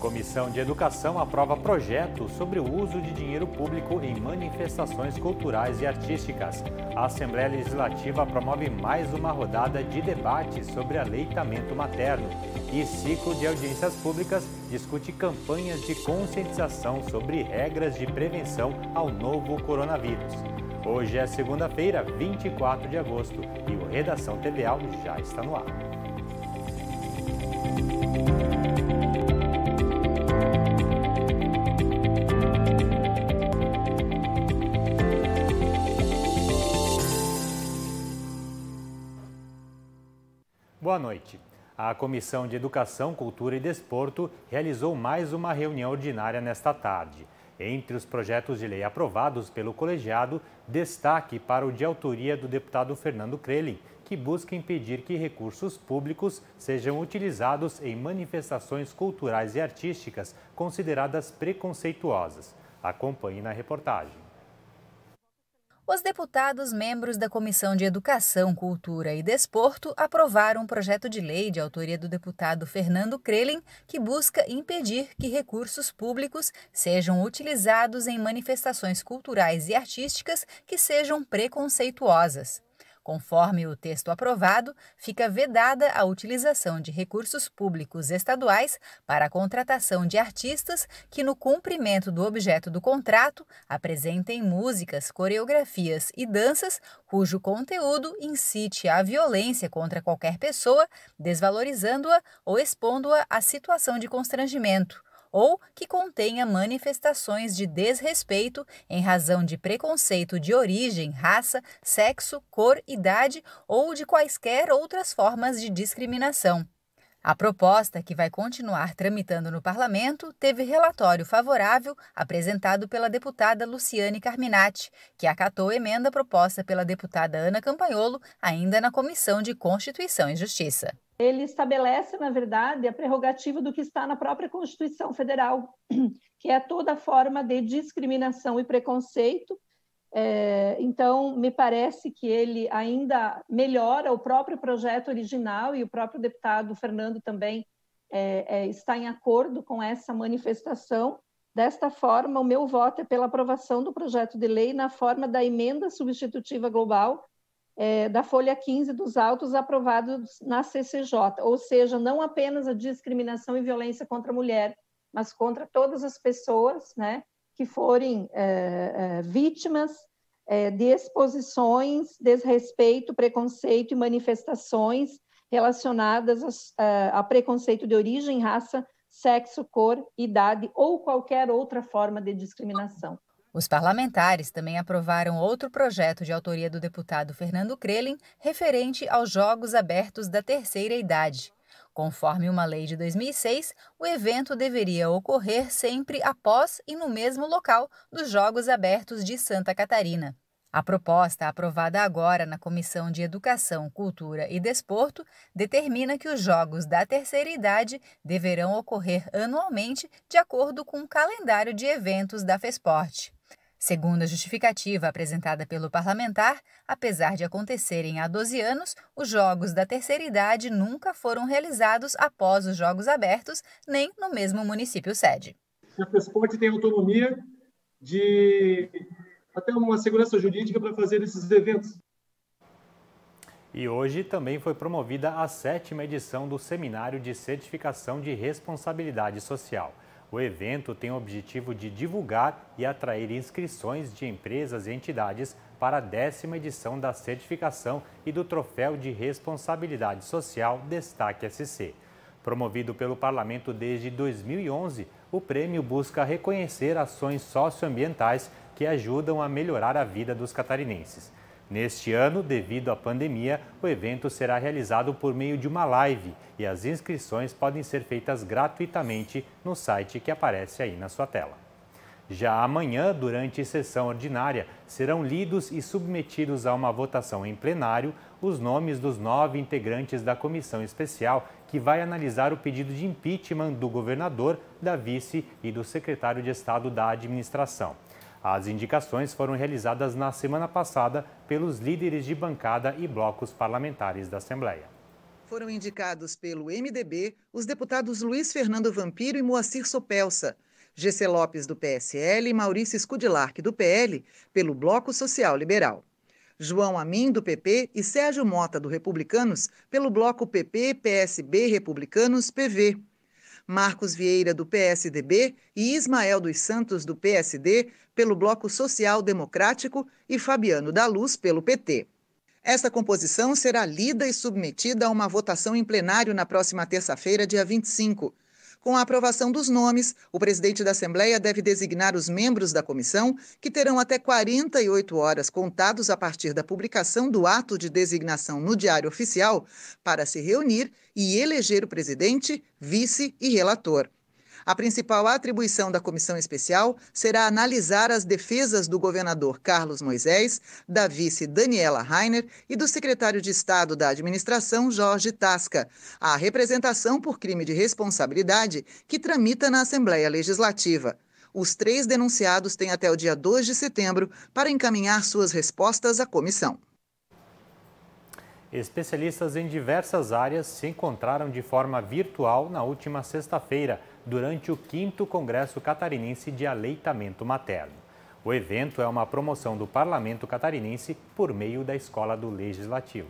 Comissão de Educação aprova projeto sobre o uso de dinheiro público em manifestações culturais e artísticas. A Assembleia Legislativa promove mais uma rodada de debates sobre aleitamento materno. E ciclo de audiências públicas discute campanhas de conscientização sobre regras de prevenção ao novo coronavírus. Hoje é segunda-feira, 24 de agosto, e o Redação TVAL já está no ar. à noite. A Comissão de Educação, Cultura e Desporto realizou mais uma reunião ordinária nesta tarde. Entre os projetos de lei aprovados pelo colegiado, destaque para o de autoria do deputado Fernando Crelin, que busca impedir que recursos públicos sejam utilizados em manifestações culturais e artísticas consideradas preconceituosas. Acompanhe na reportagem os deputados membros da Comissão de Educação, Cultura e Desporto aprovaram um projeto de lei de autoria do deputado Fernando Krelin que busca impedir que recursos públicos sejam utilizados em manifestações culturais e artísticas que sejam preconceituosas. Conforme o texto aprovado, fica vedada a utilização de recursos públicos estaduais para a contratação de artistas que, no cumprimento do objeto do contrato, apresentem músicas, coreografias e danças cujo conteúdo incite à violência contra qualquer pessoa, desvalorizando-a ou expondo-a a situação de constrangimento ou que contenha manifestações de desrespeito em razão de preconceito de origem, raça, sexo, cor, idade ou de quaisquer outras formas de discriminação. A proposta, que vai continuar tramitando no parlamento, teve relatório favorável apresentado pela deputada Luciane Carminati, que acatou emenda proposta pela deputada Ana Campanholo, ainda na Comissão de Constituição e Justiça. Ele estabelece, na verdade, a prerrogativa do que está na própria Constituição Federal, que é toda forma de discriminação e preconceito é, então, me parece que ele ainda melhora o próprio projeto original e o próprio deputado Fernando também é, é, está em acordo com essa manifestação. Desta forma, o meu voto é pela aprovação do projeto de lei na forma da emenda substitutiva global é, da folha 15 dos autos aprovados na CCJ, ou seja, não apenas a discriminação e violência contra a mulher, mas contra todas as pessoas, né? que forem é, é, vítimas eh, de exposições, desrespeito, preconceito e manifestações relacionadas a, a preconceito de origem, raça, sexo, cor, idade ou qualquer outra forma de discriminação. Os parlamentares também aprovaram outro projeto de autoria do deputado Fernando Krelin referente aos Jogos Abertos da Terceira Idade. Conforme uma lei de 2006, o evento deveria ocorrer sempre após e no mesmo local dos Jogos Abertos de Santa Catarina. A proposta, aprovada agora na Comissão de Educação, Cultura e Desporto, determina que os Jogos da Terceira Idade deverão ocorrer anualmente de acordo com o calendário de eventos da FESPORT. Segundo a justificativa apresentada pelo parlamentar, apesar de acontecerem há 12 anos, os jogos da terceira idade nunca foram realizados após os jogos abertos, nem no mesmo município sede. A FESPOT tem autonomia de até uma segurança jurídica para fazer esses eventos. E hoje também foi promovida a sétima edição do Seminário de Certificação de Responsabilidade Social. O evento tem o objetivo de divulgar e atrair inscrições de empresas e entidades para a décima edição da certificação e do Troféu de Responsabilidade Social Destaque SC. Promovido pelo Parlamento desde 2011, o prêmio busca reconhecer ações socioambientais que ajudam a melhorar a vida dos catarinenses. Neste ano, devido à pandemia, o evento será realizado por meio de uma live e as inscrições podem ser feitas gratuitamente no site que aparece aí na sua tela. Já amanhã, durante sessão ordinária, serão lidos e submetidos a uma votação em plenário os nomes dos nove integrantes da comissão especial que vai analisar o pedido de impeachment do governador, da vice e do secretário de Estado da Administração. As indicações foram realizadas na semana passada pelos líderes de bancada e blocos parlamentares da Assembleia. Foram indicados pelo MDB os deputados Luiz Fernando Vampiro e Moacir Sopelsa, GC Lopes do PSL e Maurício Scudilarc do PL, pelo Bloco Social Liberal. João Amin, do PP, e Sérgio Mota, do Republicanos, pelo bloco PP, PSB, Republicanos, PV. Marcos Vieira, do PSDB, e Ismael dos Santos, do PSD, pelo Bloco Social Democrático e Fabiano da Luz, pelo PT. Esta composição será lida e submetida a uma votação em plenário na próxima terça-feira, dia 25. Com a aprovação dos nomes, o presidente da Assembleia deve designar os membros da comissão, que terão até 48 horas contados a partir da publicação do ato de designação no Diário Oficial, para se reunir e eleger o presidente, vice e relator. A principal atribuição da comissão especial será analisar as defesas do governador Carlos Moisés, da vice Daniela Rainer e do secretário de Estado da Administração, Jorge Tasca, a representação por crime de responsabilidade que tramita na Assembleia Legislativa. Os três denunciados têm até o dia 2 de setembro para encaminhar suas respostas à comissão. Especialistas em diversas áreas se encontraram de forma virtual na última sexta-feira durante o 5 Congresso Catarinense de Aleitamento Materno. O evento é uma promoção do Parlamento Catarinense por meio da Escola do Legislativo.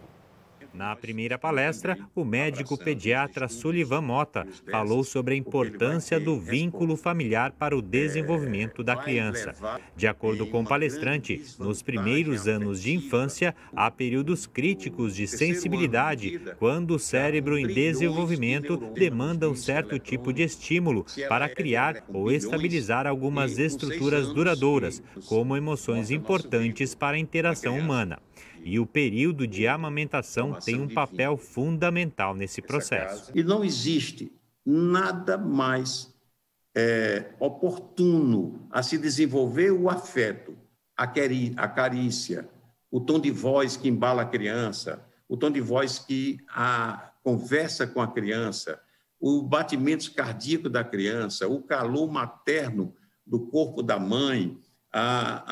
Na primeira palestra, o médico pediatra Sullivan Mota falou sobre a importância do vínculo familiar para o desenvolvimento da é, criança. De acordo com o palestrante, nos primeiros anos de infância, há períodos críticos de sensibilidade, quando o cérebro em desenvolvimento demanda um certo tipo de estímulo para é criar é ou estabilizar algumas estruturas duradouras, como emoções importantes para a interação humana. E o período de amamentação tem um papel fundamental nesse processo. E não existe nada mais é, oportuno a se desenvolver o afeto, a, queri, a carícia, o tom de voz que embala a criança, o tom de voz que a conversa com a criança, o batimento cardíaco da criança, o calor materno do corpo da mãe a,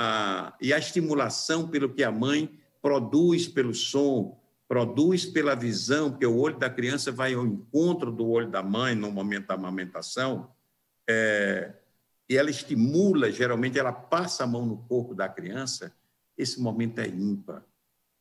a, e a estimulação pelo que a mãe produz pelo som, produz pela visão, porque o olho da criança vai ao encontro do olho da mãe no momento da amamentação, é, e ela estimula, geralmente ela passa a mão no corpo da criança, esse momento é ímpar.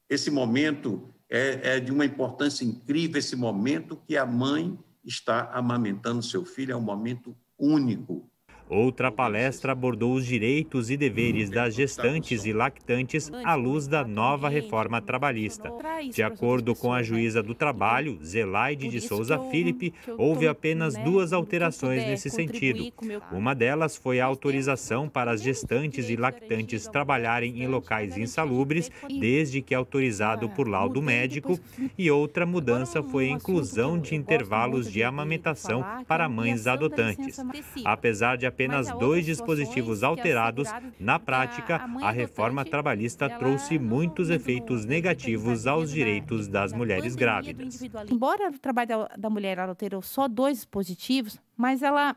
Esse momento é, é de uma importância incrível, esse momento que a mãe está amamentando seu filho, é um momento único. Outra palestra abordou os direitos e deveres hum. das gestantes e lactantes à luz da nova reforma trabalhista. De acordo com a né? juíza do trabalho, então, Zelaide de Souza Filipe, houve apenas né, duas alterações nesse sentido. Uma delas foi a autorização para as gestantes e lactantes trabalharem em locais insalubres, desde que autorizado por laudo médico, e outra mudança foi a inclusão de intervalos de amamentação para é mães adotantes. Apesar de a apenas dois dispositivos alterados, na ah, prática, a é reforma trabalhista trouxe muitos efeitos negativos aos né, direitos das mulheres grávidas. Embora o trabalho da mulher alterou só dois dispositivos, mas ela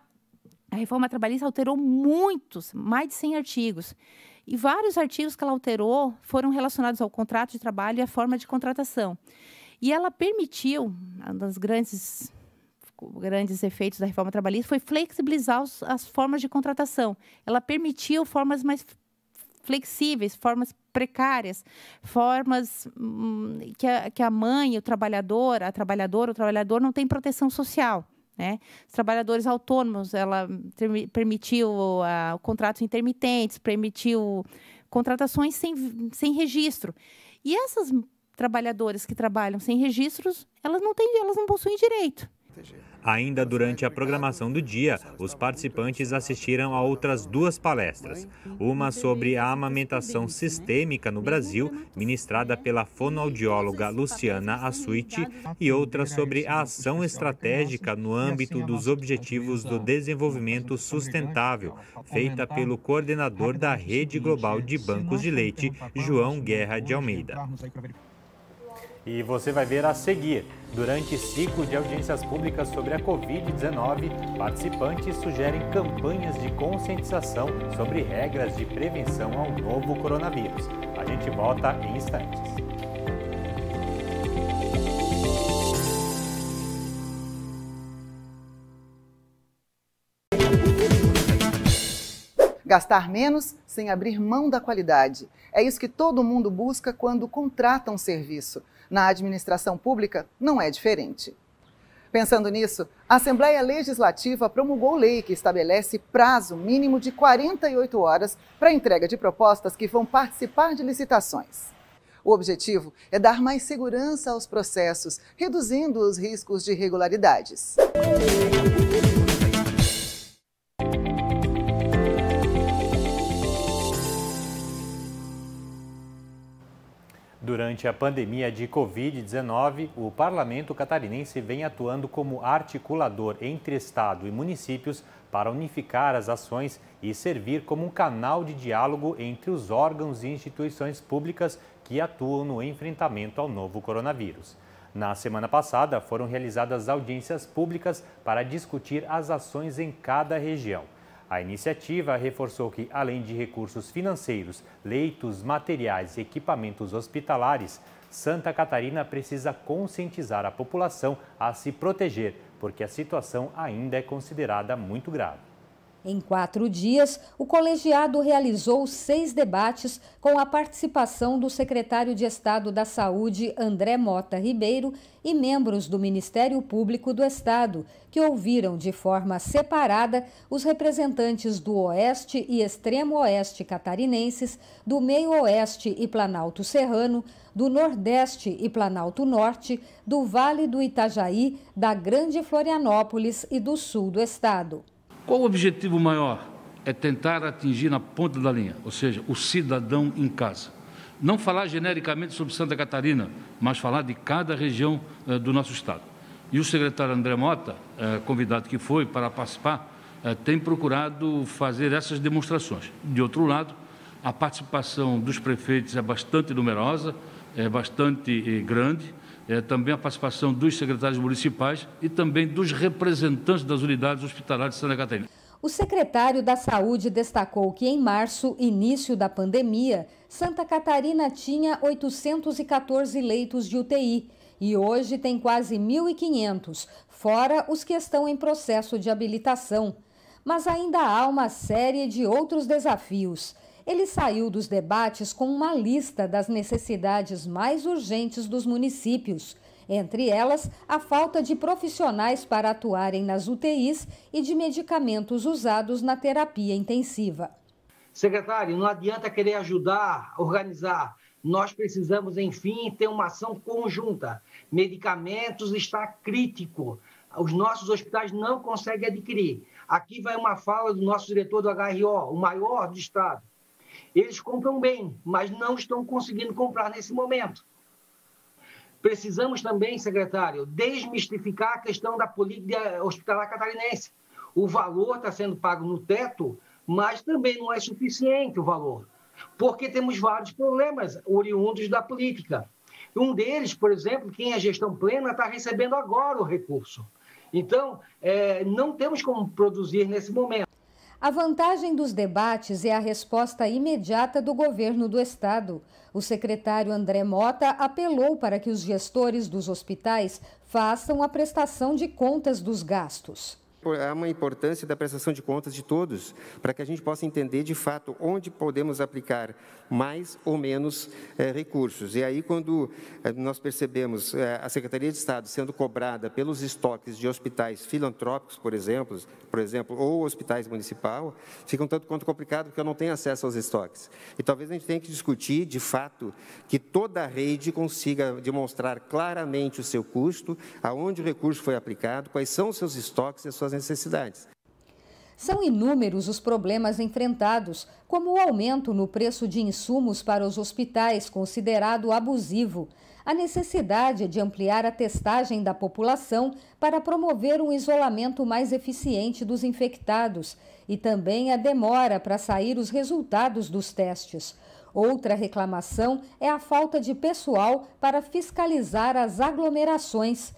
a reforma trabalhista alterou muitos, mais de 100 artigos. E vários artigos que ela alterou foram relacionados ao contrato de trabalho e à forma de contratação. E ela permitiu, uma das grandes grandes efeitos da reforma trabalhista foi flexibilizar os, as formas de contratação. Ela permitiu formas mais flexíveis, formas precárias, formas hum, que, a, que a mãe, o trabalhador, a trabalhadora, o trabalhador não tem proteção social. Né? Os trabalhadores autônomos, ela permitiu uh, contratos intermitentes, permitiu contratações sem, sem registro. E essas trabalhadoras que trabalham sem registros, elas não têm, elas não possuem direito. Ainda durante a programação do dia, os participantes assistiram a outras duas palestras. Uma sobre a amamentação sistêmica no Brasil, ministrada pela fonoaudióloga Luciana Assuiti, e outra sobre a ação estratégica no âmbito dos Objetivos do Desenvolvimento Sustentável, feita pelo coordenador da Rede Global de Bancos de Leite, João Guerra de Almeida e você vai ver a seguir. Durante ciclo de audiências públicas sobre a Covid-19, participantes sugerem campanhas de conscientização sobre regras de prevenção ao novo coronavírus. A gente volta em instantes. Gastar menos sem abrir mão da qualidade. É isso que todo mundo busca quando contrata um serviço. Na administração pública, não é diferente. Pensando nisso, a Assembleia Legislativa promulgou lei que estabelece prazo mínimo de 48 horas para entrega de propostas que vão participar de licitações. O objetivo é dar mais segurança aos processos, reduzindo os riscos de irregularidades. Durante a pandemia de Covid-19, o parlamento catarinense vem atuando como articulador entre Estado e municípios para unificar as ações e servir como um canal de diálogo entre os órgãos e instituições públicas que atuam no enfrentamento ao novo coronavírus. Na semana passada, foram realizadas audiências públicas para discutir as ações em cada região. A iniciativa reforçou que, além de recursos financeiros, leitos, materiais e equipamentos hospitalares, Santa Catarina precisa conscientizar a população a se proteger, porque a situação ainda é considerada muito grave. Em quatro dias, o colegiado realizou seis debates com a participação do secretário de Estado da Saúde, André Mota Ribeiro, e membros do Ministério Público do Estado, que ouviram de forma separada os representantes do Oeste e Extremo Oeste catarinenses, do Meio Oeste e Planalto Serrano, do Nordeste e Planalto Norte, do Vale do Itajaí, da Grande Florianópolis e do Sul do Estado. Qual o objetivo maior? É tentar atingir na ponta da linha, ou seja, o cidadão em casa. Não falar genericamente sobre Santa Catarina, mas falar de cada região eh, do nosso Estado. E o secretário André Mota, eh, convidado que foi para participar, eh, tem procurado fazer essas demonstrações. De outro lado, a participação dos prefeitos é bastante numerosa, é bastante grande é, também a participação dos secretários municipais e também dos representantes das unidades hospitalares de Santa Catarina. O secretário da Saúde destacou que em março, início da pandemia, Santa Catarina tinha 814 leitos de UTI e hoje tem quase 1.500, fora os que estão em processo de habilitação. Mas ainda há uma série de outros desafios. Ele saiu dos debates com uma lista das necessidades mais urgentes dos municípios, entre elas a falta de profissionais para atuarem nas UTIs e de medicamentos usados na terapia intensiva. Secretário, não adianta querer ajudar, organizar. Nós precisamos, enfim, ter uma ação conjunta. Medicamentos está crítico. Os nossos hospitais não conseguem adquirir. Aqui vai uma fala do nosso diretor do HRO, o maior do estado. Eles compram bem, mas não estão conseguindo comprar nesse momento. Precisamos também, secretário, desmistificar a questão da política hospitalar catarinense. O valor está sendo pago no teto, mas também não é suficiente o valor, porque temos vários problemas oriundos da política. Um deles, por exemplo, quem é gestão plena está recebendo agora o recurso. Então, é, não temos como produzir nesse momento. A vantagem dos debates é a resposta imediata do governo do estado. O secretário André Mota apelou para que os gestores dos hospitais façam a prestação de contas dos gastos há uma importância da prestação de contas de todos, para que a gente possa entender de fato onde podemos aplicar mais ou menos é, recursos. E aí, quando eh, nós percebemos é, a Secretaria de Estado sendo cobrada pelos estoques de hospitais filantrópicos, por exemplo, por exemplo ou hospitais municipal, fica um tanto quanto complicado, porque eu não tenho acesso aos estoques. E talvez a gente tenha que discutir, de fato, que toda a rede consiga demonstrar claramente o seu custo, aonde o recurso foi aplicado, quais são os seus estoques e as suas necessidades. São inúmeros os problemas enfrentados, como o aumento no preço de insumos para os hospitais, considerado abusivo, a necessidade de ampliar a testagem da população para promover um isolamento mais eficiente dos infectados e também a demora para sair os resultados dos testes. Outra reclamação é a falta de pessoal para fiscalizar as aglomerações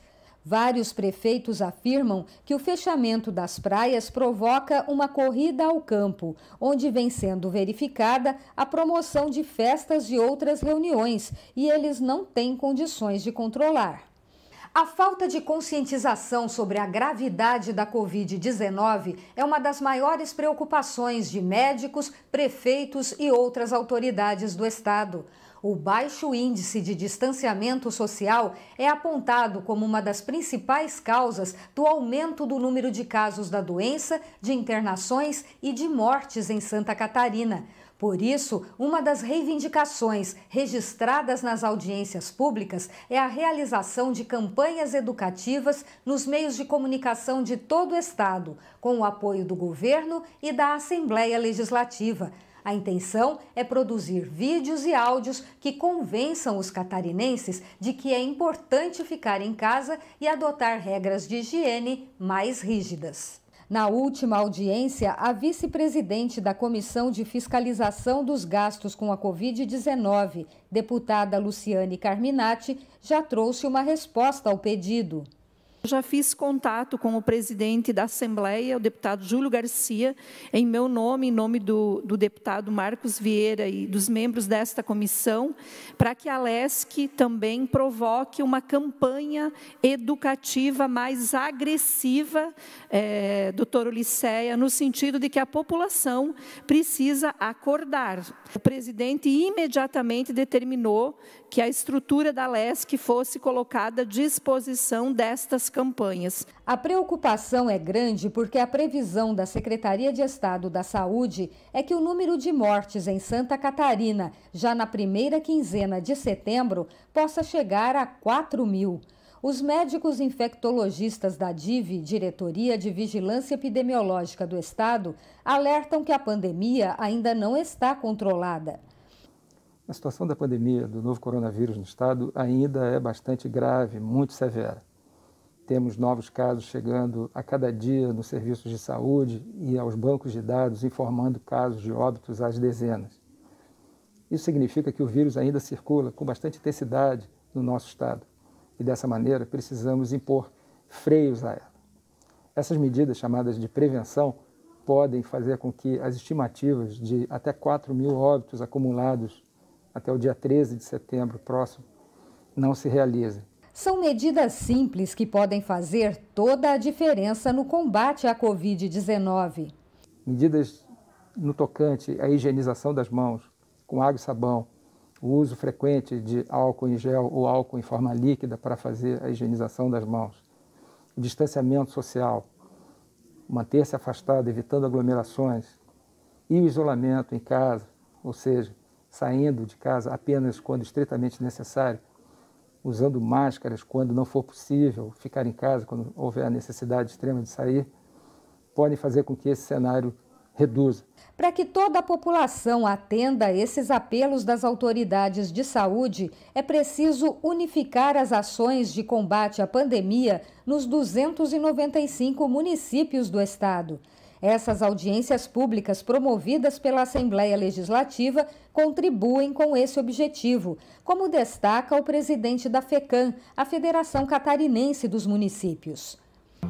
Vários prefeitos afirmam que o fechamento das praias provoca uma corrida ao campo, onde vem sendo verificada a promoção de festas e outras reuniões, e eles não têm condições de controlar. A falta de conscientização sobre a gravidade da Covid-19 é uma das maiores preocupações de médicos, prefeitos e outras autoridades do Estado. O baixo índice de distanciamento social é apontado como uma das principais causas do aumento do número de casos da doença, de internações e de mortes em Santa Catarina. Por isso, uma das reivindicações registradas nas audiências públicas é a realização de campanhas educativas nos meios de comunicação de todo o Estado, com o apoio do governo e da Assembleia Legislativa. A intenção é produzir vídeos e áudios que convençam os catarinenses de que é importante ficar em casa e adotar regras de higiene mais rígidas. Na última audiência, a vice-presidente da Comissão de Fiscalização dos Gastos com a Covid-19, deputada Luciane Carminati, já trouxe uma resposta ao pedido. Já fiz contato com o presidente da Assembleia, o deputado Júlio Garcia, em meu nome, em nome do, do deputado Marcos Vieira e dos membros desta comissão, para que a LESC também provoque uma campanha educativa mais agressiva, é, doutor Ulisseia, no sentido de que a população precisa acordar. O presidente imediatamente determinou que a estrutura da LESC fosse colocada à disposição destas campanhas. A preocupação é grande porque a previsão da Secretaria de Estado da Saúde é que o número de mortes em Santa Catarina, já na primeira quinzena de setembro, possa chegar a 4 mil. Os médicos infectologistas da DIV, Diretoria de Vigilância Epidemiológica do Estado, alertam que a pandemia ainda não está controlada. A situação da pandemia do novo coronavírus no estado ainda é bastante grave, muito severa. Temos novos casos chegando a cada dia nos serviços de saúde e aos bancos de dados informando casos de óbitos às dezenas. Isso significa que o vírus ainda circula com bastante intensidade no nosso estado e dessa maneira precisamos impor freios a ela. Essas medidas chamadas de prevenção podem fazer com que as estimativas de até 4 mil óbitos acumulados até o dia 13 de setembro próximo, não se realiza. São medidas simples que podem fazer toda a diferença no combate à Covid-19. Medidas no tocante à higienização das mãos com água e sabão, o uso frequente de álcool em gel ou álcool em forma líquida para fazer a higienização das mãos, o distanciamento social, manter-se afastado, evitando aglomerações, e o isolamento em casa, ou seja, saindo de casa apenas quando estritamente necessário, usando máscaras quando não for possível, ficar em casa quando houver a necessidade extrema de sair, podem fazer com que esse cenário reduza. Para que toda a população atenda esses apelos das autoridades de saúde, é preciso unificar as ações de combate à pandemia nos 295 municípios do estado. Essas audiências públicas promovidas pela Assembleia Legislativa contribuem com esse objetivo, como destaca o presidente da FECAM, a Federação Catarinense dos Municípios.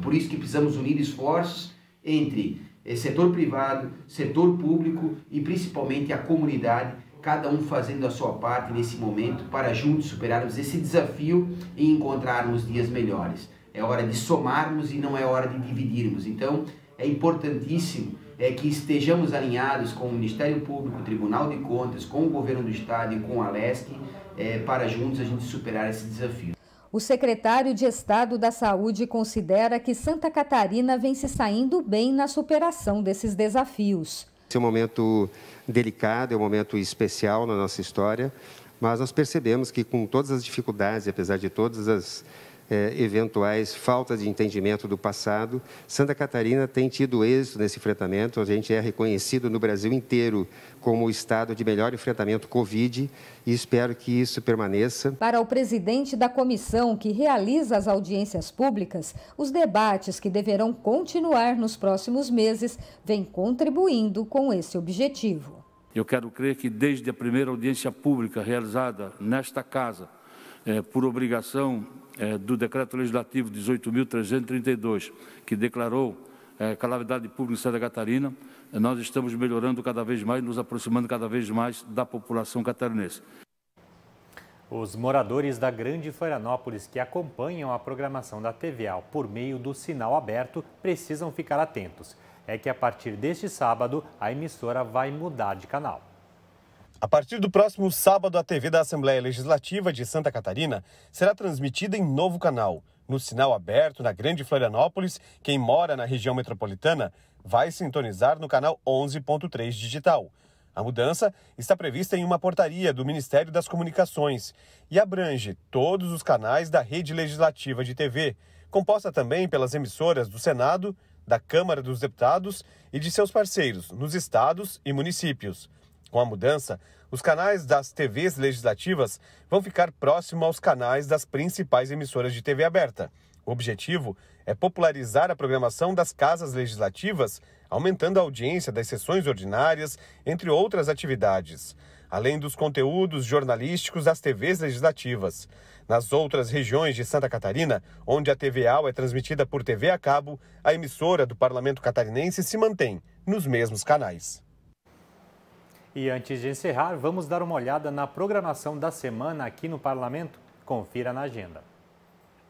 Por isso que precisamos unir esforços entre eh, setor privado, setor público e principalmente a comunidade, cada um fazendo a sua parte nesse momento para juntos superarmos esse desafio e encontrarmos dias melhores. É hora de somarmos e não é hora de dividirmos. Então, é importantíssimo é que estejamos alinhados com o Ministério Público, o Tribunal de Contas, com o Governo do Estado e com a LESC é, para juntos a gente superar esse desafio. O secretário de Estado da Saúde considera que Santa Catarina vem se saindo bem na superação desses desafios. Esse é um momento delicado, é um momento especial na nossa história, mas nós percebemos que com todas as dificuldades, apesar de todas as eh, eventuais faltas de entendimento do passado. Santa Catarina tem tido êxito nesse enfrentamento. A gente é reconhecido no Brasil inteiro como o estado de melhor enfrentamento Covid e espero que isso permaneça. Para o presidente da comissão que realiza as audiências públicas, os debates que deverão continuar nos próximos meses vêm contribuindo com esse objetivo. Eu quero crer que desde a primeira audiência pública realizada nesta casa, é, por obrigação é, do Decreto Legislativo 18.332, que declarou é, calamidade pública em Santa Catarina, nós estamos melhorando cada vez mais, nos aproximando cada vez mais da população catarinense. Os moradores da Grande Florianópolis que acompanham a programação da TVA por meio do sinal aberto precisam ficar atentos. É que a partir deste sábado a emissora vai mudar de canal. A partir do próximo sábado, a TV da Assembleia Legislativa de Santa Catarina será transmitida em novo canal. No sinal aberto na Grande Florianópolis, quem mora na região metropolitana vai sintonizar no canal 11.3 digital. A mudança está prevista em uma portaria do Ministério das Comunicações e abrange todos os canais da rede legislativa de TV, composta também pelas emissoras do Senado, da Câmara dos Deputados e de seus parceiros nos estados e municípios. Com a mudança, os canais das TVs legislativas vão ficar próximos aos canais das principais emissoras de TV aberta. O objetivo é popularizar a programação das casas legislativas, aumentando a audiência das sessões ordinárias, entre outras atividades, além dos conteúdos jornalísticos das TVs legislativas. Nas outras regiões de Santa Catarina, onde a TVAL é transmitida por TV a cabo, a emissora do Parlamento Catarinense se mantém nos mesmos canais. E antes de encerrar, vamos dar uma olhada na programação da semana aqui no Parlamento? Confira na agenda.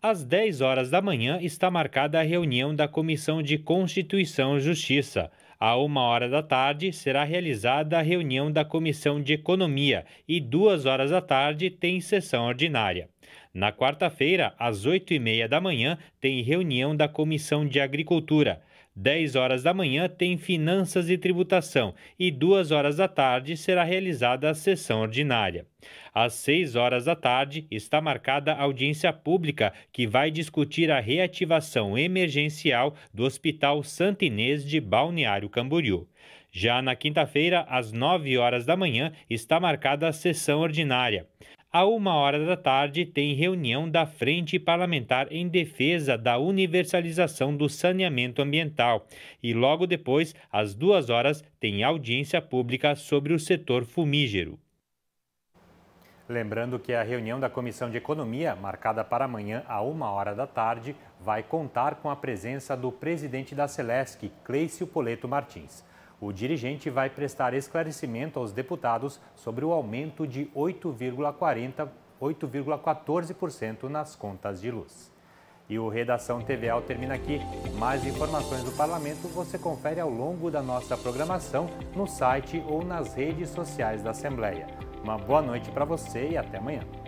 Às 10 horas da manhã está marcada a reunião da Comissão de Constituição e Justiça. À uma hora da tarde será realizada a reunião da Comissão de Economia e duas horas da tarde tem sessão ordinária. Na quarta-feira, às oito e meia da manhã, tem reunião da Comissão de Agricultura. 10 horas da manhã tem Finanças e Tributação e 2 horas da tarde será realizada a sessão ordinária. Às 6 horas da tarde está marcada a audiência pública que vai discutir a reativação emergencial do Hospital Santa Inês de Balneário Camboriú. Já na quinta-feira, às 9 horas da manhã, está marcada a sessão ordinária. À uma hora da tarde, tem reunião da Frente Parlamentar em Defesa da Universalização do Saneamento Ambiental. E logo depois, às duas horas, tem audiência pública sobre o setor fumígero. Lembrando que a reunião da Comissão de Economia, marcada para amanhã à uma hora da tarde, vai contar com a presença do presidente da Celesc, Cleício Poleto Martins. O dirigente vai prestar esclarecimento aos deputados sobre o aumento de 8,14% nas contas de luz. E o Redação TVL termina aqui. Mais informações do parlamento você confere ao longo da nossa programação no site ou nas redes sociais da Assembleia. Uma boa noite para você e até amanhã.